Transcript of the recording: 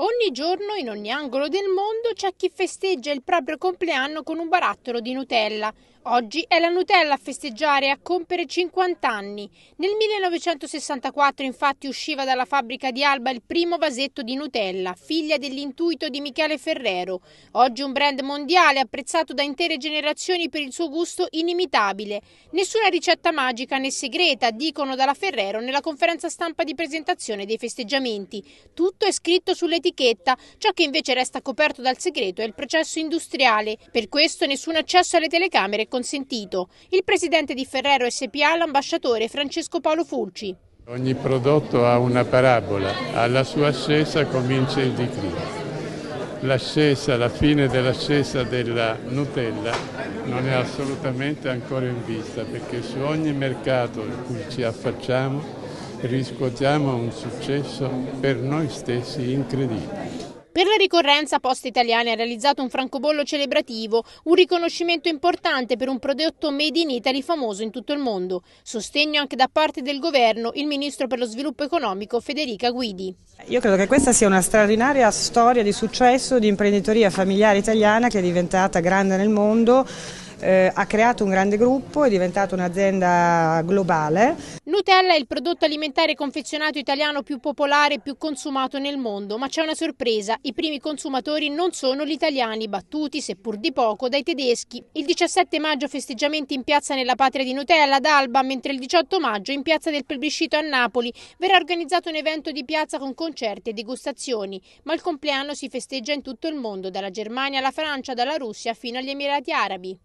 Ogni giorno in ogni angolo del mondo c'è chi festeggia il proprio compleanno con un barattolo di Nutella. Oggi è la Nutella a festeggiare e a compiere 50 anni. Nel 1964 infatti usciva dalla fabbrica di Alba il primo vasetto di Nutella, figlia dell'intuito di Michele Ferrero. Oggi un brand mondiale apprezzato da intere generazioni per il suo gusto inimitabile. Nessuna ricetta magica né segreta, dicono dalla Ferrero nella conferenza stampa di presentazione dei festeggiamenti. Tutto è scritto sulle etichetta, ciò che invece resta coperto dal segreto è il processo industriale. Per questo nessun accesso alle telecamere è consentito. Il presidente di Ferrero SPA, l'ambasciatore Francesco Paolo Fulci. Ogni prodotto ha una parabola, alla sua ascesa comincia il declino. L'ascesa, la fine dell'ascesa della Nutella non è assolutamente ancora in vista perché su ogni mercato in cui ci affacciamo riscuotiamo un successo per noi stessi incredibile. Per la ricorrenza Poste Italiane ha realizzato un francobollo celebrativo, un riconoscimento importante per un prodotto made in Italy famoso in tutto il mondo. Sostegno anche da parte del governo il ministro per lo sviluppo economico Federica Guidi. Io credo che questa sia una straordinaria storia di successo di imprenditoria familiare italiana che è diventata grande nel mondo eh, ha creato un grande gruppo, è diventata un'azienda globale. Nutella è il prodotto alimentare confezionato italiano più popolare e più consumato nel mondo, ma c'è una sorpresa, i primi consumatori non sono gli italiani, battuti, seppur di poco, dai tedeschi. Il 17 maggio festeggiamenti in piazza nella patria di Nutella ad Alba, mentre il 18 maggio in piazza del plebiscito a Napoli verrà organizzato un evento di piazza con concerti e degustazioni, ma il compleanno si festeggia in tutto il mondo, dalla Germania alla Francia, dalla Russia fino agli Emirati Arabi.